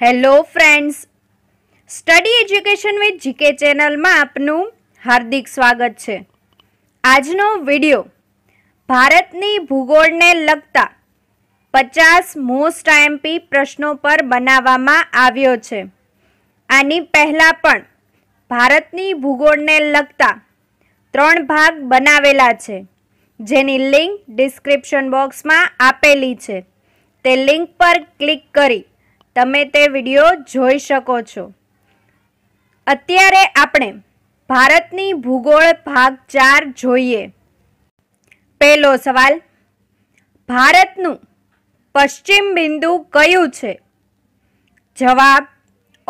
hello friends study education with GK ચેનલમાં આપનું હાર્દિક સ્વાગત છે આજનો વિડીયો ભારતની ભૂગોળને લગતા પચાસ મોસ્ટ આઈએમપી પ્રશ્નો પર બનાવવામાં આવ્યો છે આની પહેલાં પણ ભારતની ભૂગોળને લગતા ત્રણ ભાગ બનાવેલા છે જેની લિંક ડિસ્ક્રિપ્શન બોક્સમાં આપેલી છે તે લિંક પર ક્લિક કરી તમે તે વિડીયો જોઈ શકો છો અત્યારે આપણે ભારતની ભૂગોળ ભાગ ચાર જોઈએ પહેલો સવાલ ભારતનું પશ્ચિમ બિંદુ કયું છે જવાબ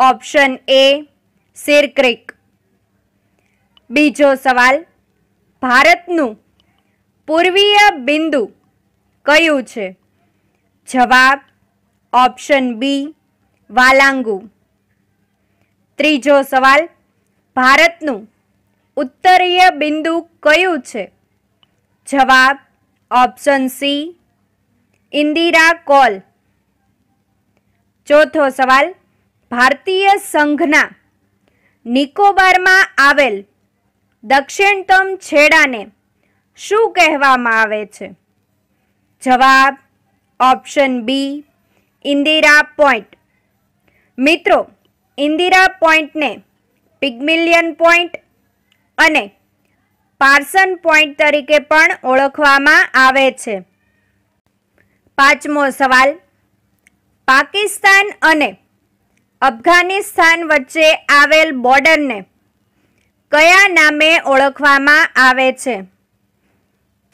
ઓપ્શન એ સિરક્રિક બીજો સવાલ ભારતનું પૂર્વીય બિંદુ કયું છે જવાબ ઓપ્શન બી વાલાંગુ ત્રીજો સવાલ ભારતનું ઉત્તરીય બિંદુ કયું છે જવાબ ઓપ્શન સી ઇન્દિરા કોલ ચોથો સવાલ ભારતીય સંઘના નિકોબારમાં આવેલ દક્ષિણતમ છેડાને શું કહેવામાં આવે છે જવાબ ઓપ્શન બી ઇન્દિરા પોઈન્ટ મિત્રો ઇન્દિરા પોઈન્ટને પિગમિલિયન પોઈન્ટ અને પાર્સન પોઈન્ટ તરીકે પણ ઓળખવામાં આવે છે પાંચમો સવાલ પાકિસ્તાન અને અફઘાનિસ્તાન વચ્ચે આવેલ બોર્ડરને કયા નામે ઓળખવામાં આવે છે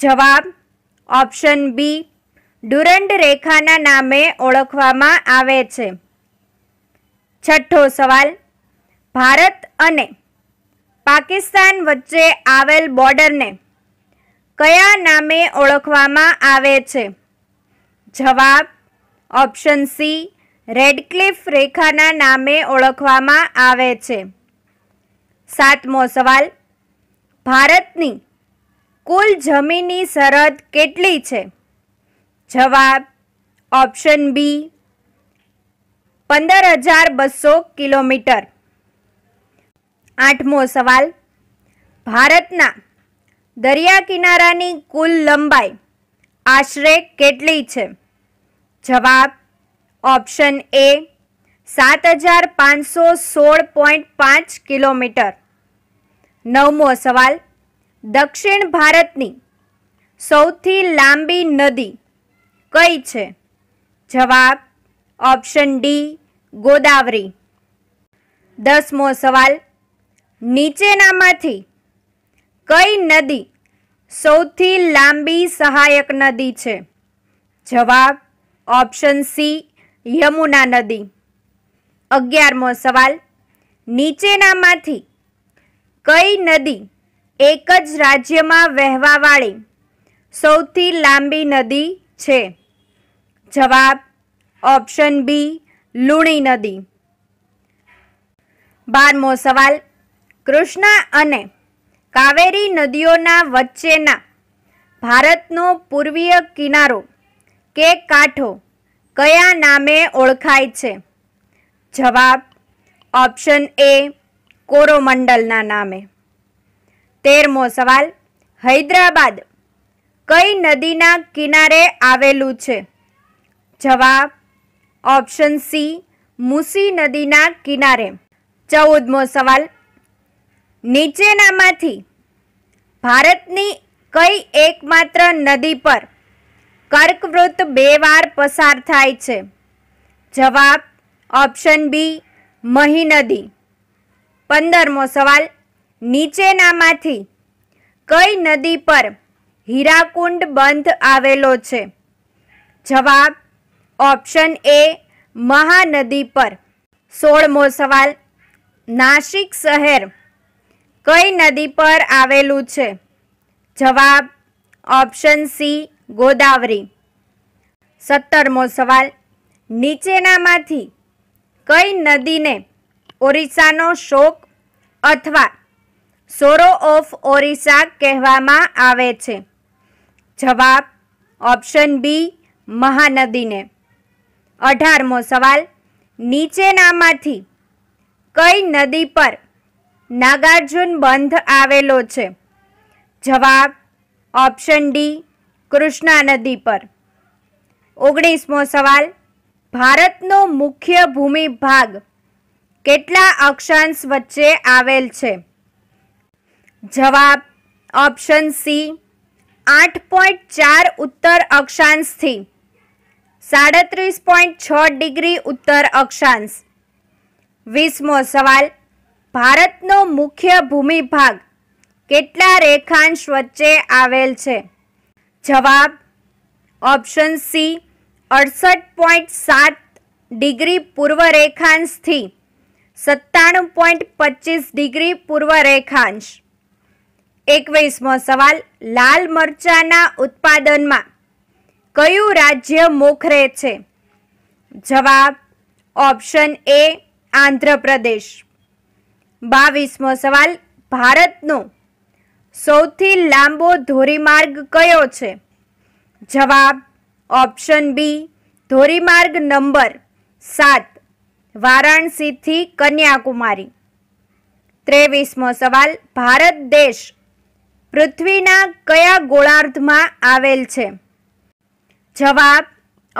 જવાબ ઓપ્શન બી ડુરંડ રેખાના નામે ઓળખવામાં આવે છે છઠ્ઠો સવાલ ભારત અને પાકિસ્તાન વચ્ચે આવેલ બોર્ડરને કયા નામે ઓળખવામાં આવે છે જવાબ ઓપ્શન સી રેડક્લિફ રેખાના નામે ઓળખવામાં આવે છે સાતમો સવાલ ભારતની કુલ જમીની સરહદ કેટલી છે જવાબ ઓપ્શન બી પંદર હજાર બસો કિલોમીટર આઠમો સવાલ ભારતના દરિયા કિનારાની કુલ લંબાઈ આશરે કેટલી છે જવાબ ઓપ્શન એ સાત હજાર પાંચસો સોળ પોઈન્ટ પાંચ કિલોમીટર નવમો સવાલ દક્ષિણ ભારતની સૌથી લાંબી નદી કઈ છે જવાબ ઓપ્શન ડી ગોદાવરી દસમો સવાલ નીચેનામાંથી કઈ નદી સૌથી લાંબી સહાયક નદી છે જવાબ ઓપ્શન સી યમુના નદી અગિયારમો સવાલ નીચેનામાંથી કઈ નદી એક જ રાજ્યમાં વહેવાવાળી સૌથી લાંબી નદી છે જવાબ ઓપ્શન બી લુણી નદી બારમો સવાલ કૃષ્ણા અને કાવેરી નદીઓના વચ્ચેના ભારતનો પૂર્વીય કિનારો કે કાંઠો કયા નામે ઓળખાય છે જવાબ ઓપ્શન એ કોરોમંડલના નામે તેરમો સવાલ હૈદરાબાદ કઈ નદીના કિનારે આવેલું છે જવાબ ઓપ્શન સી મુસી નદીના કિનારે ચૌદમો સવાલ નીચેનામાંથી ભારતની કઈ એકમાત્ર નદી પર કર્કવૃત બે વાર પસાર થાય છે જવાબ ઓપ્શન બી મહી નદી પંદરમો સવાલ નીચેનામાંથી કઈ નદી પર હીરાકુંડ બંધ આવેલો છે જવાબ ઓપ્શન એ મહાનદી પર સોળમો સવાલ નાસિક શહેર કઈ નદી પર આવેલું છે જવાબ ઓપ્શન સી ગોદાવરી સત્તરમો સવાલ નીચેનામાંથી કઈ નદીને ઓરિસ્સાનો શોક અથવા સોરો ઓફ ઓરિસ્સા કહેવામાં આવે છે જવાબ ઓપ્શન બી મહાનદીને અઢારમો સવાલ નીચેનામાંથી કઈ નદી પર નાગાર્જુન બંધ આવેલો છે જવાબ ઓપ્શન ડી કૃષ્ણા નદી પર ઓગણીસમો સવાલ ભારતનો મુખ્ય ભૂમિ ભાગ કેટલા અક્ષાંશ વચ્ચે આવેલ છે જવાબ ઓપ્શન સી આઠ પોઈન્ટ ચાર ઉત્તર અક્ષાંશથી સાડત્રીસ પોઈન્ટ છ ડિગ્રી ઉત્તર અક્ષાંશ વીસમો સવાલ ભારતનો મુખ્ય ભૂમિભાગ કેટલા રેખાંશ વચ્ચે આવેલ છે જવાબ ઓપ્શન સી અડસઠ પોઈન્ટ સાત ડિગ્રી પૂર્વ રેખાંશથી સત્તાણું પોઈન્ટ પચીસ ડિગ્રી પૂર્વ રેખાંશ એકવીસમો સવાલ લાલ મરચાના ઉત્પાદનમાં કયું રાજ્ય મોખરે છે જવાબ ઓપ્શન એ આંધ્રપ્રદેશ બાવીસમો સવાલ ભારતનો સૌથી લાંબો ધોરીમાર્ગ કયો છે જવાબ ઓપ્શન બી ધોરીમાર્ગ નંબર સાત વારાણસીથી કન્યાકુમારી ત્રેવીસમો સવાલ ભારત દેશ પૃથ્વીના કયા ગોળાર્ધમાં આવેલ છે જવાબ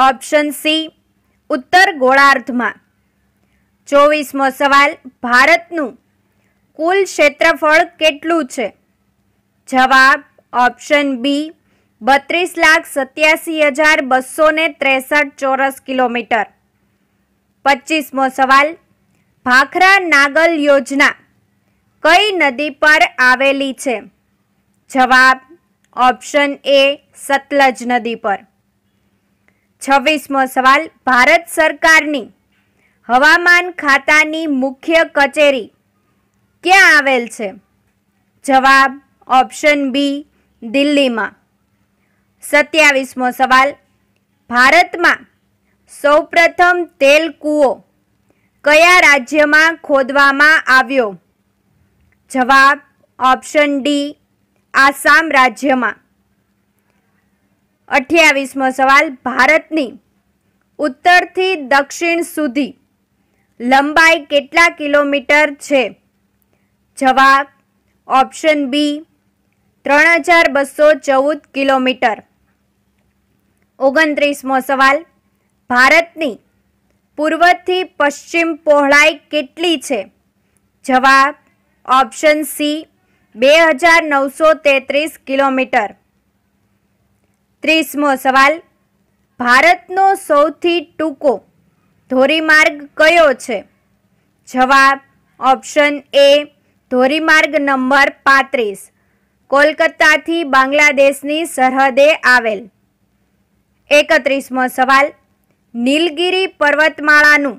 ઓપ્શન સી ઉત્તર ગોળાર્ધમાં ચોવીસમો સવાલ ભારતનું કુલ ક્ષેત્રફળ કેટલું છે જવાબ ઓપ્શન બી બત્રીસ લાખ સત્યાસી હજાર બસો ને ત્રેસઠ ચોરસ કિલોમીટર પચીસમો સવાલ ભાખરા નાગલ યોજના કઈ નદી પર આવેલી છે જવાબ ઓપ્શન એ સતલજ નદી પર છવ્વીસમો સવાલ ભારત સરકારની હવામાન ખાતાની મુખ્ય કચેરી ક્યાં આવેલ છે જવાબ ઓપ્શન બી દિલ્હીમાં સત્યાવીસમો સવાલ ભારતમાં સૌપ્રથમ તેલ કૂવો કયા રાજ્યમાં ખોદવામાં આવ્યો જવાબ ઓપ્શન ડી આસામ રાજ્યમાં અઠ્યાવીસમો સવાલ ભારતની ઉત્તરથી દક્ષિણ સુધી લંબાઈ કેટલા કિલોમીટર છે જવાબ ઓપ્શન બી ત્રણ હજાર બસો ચૌદ કિલોમીટર ઓગણત્રીસમો સવાલ ભારતની પૂર્વથી પશ્ચિમ પહોળાઈ કેટલી છે જવાબ ઓપ્શન સી બે હજાર નવસો તેત્રીસ કિલોમીટર ત્રીસમો સવાલ ભારતનો સૌથી ટૂંકો ધોરીમાર્ગ કયો છે જવાબ ઓપ્શન એ ધોરીમાર્ગ નંબર પાંત્રીસ કોલકાતાથી બાંગ્લાદેશની સરહદે આવેલ એકત્રીસમો સવાલ નીલગિરી પર્વતમાળાનું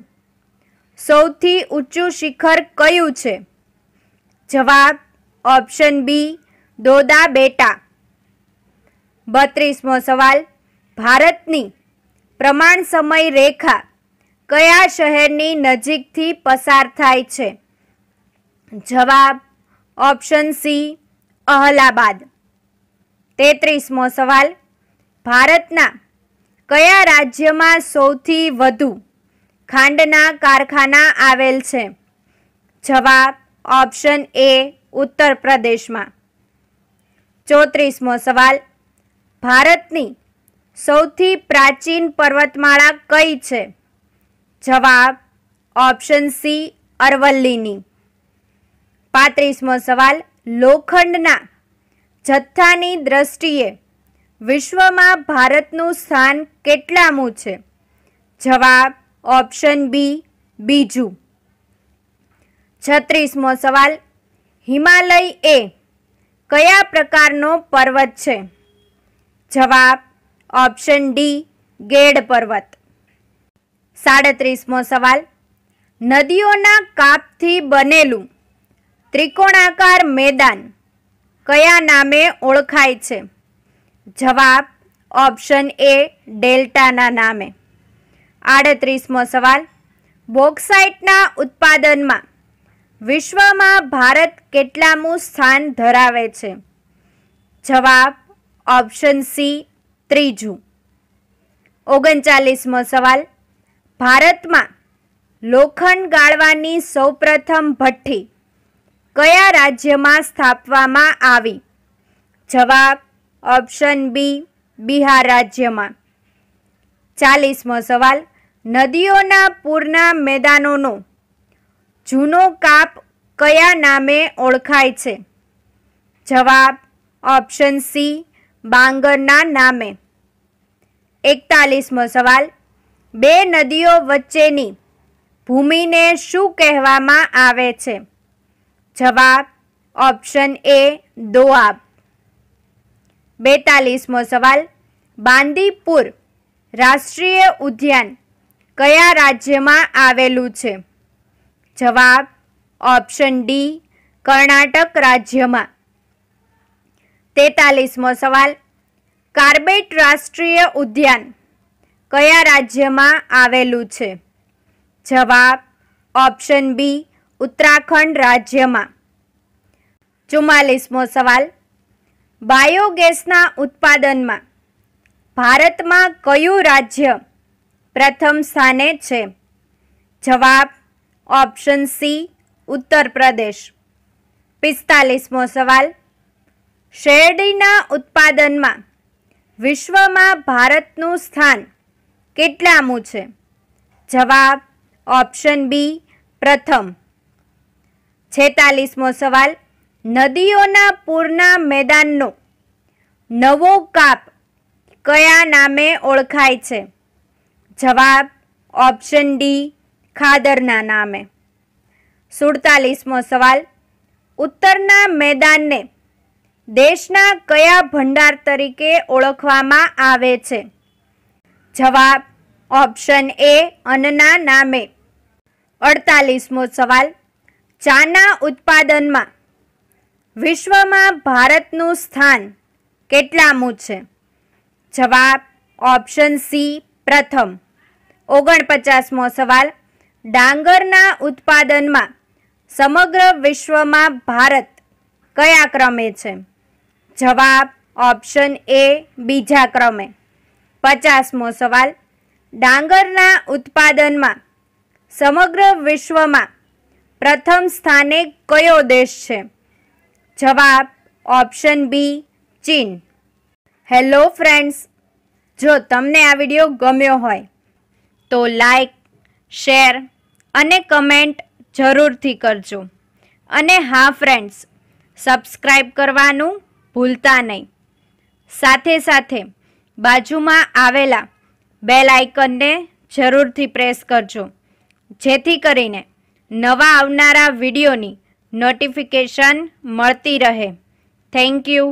સૌથી ઊંચું શિખર કયું છે જવાબ ઓપ્શન બી દોદા બેટા બત્રીસમો સવાલ ભારતની પ્રમાણ સમય રેખા કયા શહેરની નજીકથી પસાર થાય છે જવાબ ઓપ્શન સી અહલાબાદ તેત્રીસમો સવાલ ભારતના કયા રાજ્યમાં સૌથી વધુ ખાંડના કારખાના આવેલ છે જવાબ ઓપ્શન એ ઉત્તર પ્રદેશમાં ચોત્રીસમો સવાલ ભારતની સૌથી પ્રાચીન પર્વતમાળા કઈ છે જવાબ ઓપ્શન સી અરવલ્લીની પાંત્રીસમો સવાલ લોખંડના જથ્થાની દ્રષ્ટિએ વિશ્વમાં ભારતનું સ્થાન કેટલામું છે જવાબ ઓપ્શન બી બીજું છત્રીસમો સવાલ હિમાલય એ કયા પ્રકારનો પર્વત છે જવાબ ઓપ્શન ડી ગેડ પર્વત સાડત્રીસમો સવાલ નદીઓના કાપથી બનેલું ત્રિકોણાકાર મેદાન કયા નામે ઓળખાય છે જવાબ ઓપ્શન એ ડેલ્ટાના નામે આડત્રીસમો સવાલ બોક્સાઇટના ઉત્પાદનમાં વિશ્વમાં ભારત કેટલામું સ્થાન ધરાવે છે જવાબ ઓપ્શન સી ત્રીજું ઓગણચાલીસમો સવાલ ભારતમાં લોખંડ ગાળવાની સૌપ્રથમ ભઠ્ઠી કયા રાજ્યમાં સ્થાપવામાં આવી જવાબ ઓપ્શન બી બિહાર રાજ્યમાં ચાલીસમો સવાલ નદીઓના પૂરના મેદાનોનો જૂનો કાપ કયા નામે ઓળખાય છે જવાબ ઓપ્શન સી બાંગરના નામે એકતાલીસમો સવાલ બે નદીઓ વચ્ચેની ભૂમિને શું કહેવામાં આવે છે જવાબ ઓપ્શન એ દોઆબ બેતાલીસમો સવાલ બાંદીપુર રાષ્ટ્રીય ઉદ્યાન કયા રાજ્યમાં આવેલું છે જવાબ ઓપ્શન ડી કર્ણાટક રાજ્યમાં તેતાલીસમો સવાલ કાર્બેટ રાષ્ટ્રીય ઉદ્યાન કયા રાજ્યમાં આવેલું છે જવાબ ઓપ્શન બી ઉત્તરાખંડ રાજ્યમાં ચુમ્માલીસમો સવાલ બાયોગેસના ઉત્પાદનમાં ભારતમાં કયું રાજ્ય પ્રથમ સ્થાને છે જવાબ ઓપ્શન સી ઉત્તર પ્રદેશ પિસ્તાલીસમો સવાલ શેરડીના ઉત્પાદનમાં વિશ્વમાં ભારતનું સ્થાન કેટલામું છે જવાબ ઓપ્શન બી પ્રથમ છેતાલીસમો સવાલ નદીઓના પૂરના મેદાનનો નવો કાપ કયા નામે ઓળખાય છે જવાબ ઓપ્શન ડી ખાદરના નામે સુડતાલીસમો સવાલ ઉત્તરના મેદાનને દેશના કયા ભંડાર તરીકે ઓળખવામાં આવે છે જવાબ ઓપ્શન એ અન્નના નામે અડતાલીસમો સવાલ ચાના ઉત્પાદનમાં વિશ્વમાં ભારતનું સ્થાન કેટલામું છે જવાબ ઓપ્શન સી પ્રથમ ઓગણપચાસમો સવાલ ડાંગરના ઉત્પાદનમાં સમગ્ર વિશ્વમાં ભારત કયા ક્રમે છે જવાબ ઓપ્શન એ બીજા ક્રમે પચાસમો સવાલ ડાંગરના ઉત્પાદનમાં સમગ્ર વિશ્વમાં પ્રથમ સ્થાને કયો દેશ છે જવાબ ઓપ્શન બી ચીન હેલો ફ્રેન્ડ્સ જો તમને આ વિડીયો ગમ્યો હોય તો લાઈક શેર અને કમેન્ટ જરૂરથી કરજો અને હા ફ્રેન્ડ્સ સબસ્ક્રાઈબ કરવાનું ભૂલતા નહીં સાથે સાથે બાજુમાં આવેલા બેલ આઇકનને જરૂરથી પ્રેસ કરજો જેથી કરીને નવા આવનારા વિડીયોની નોટિફિકેશન મળતી રહે થેન્ક યુ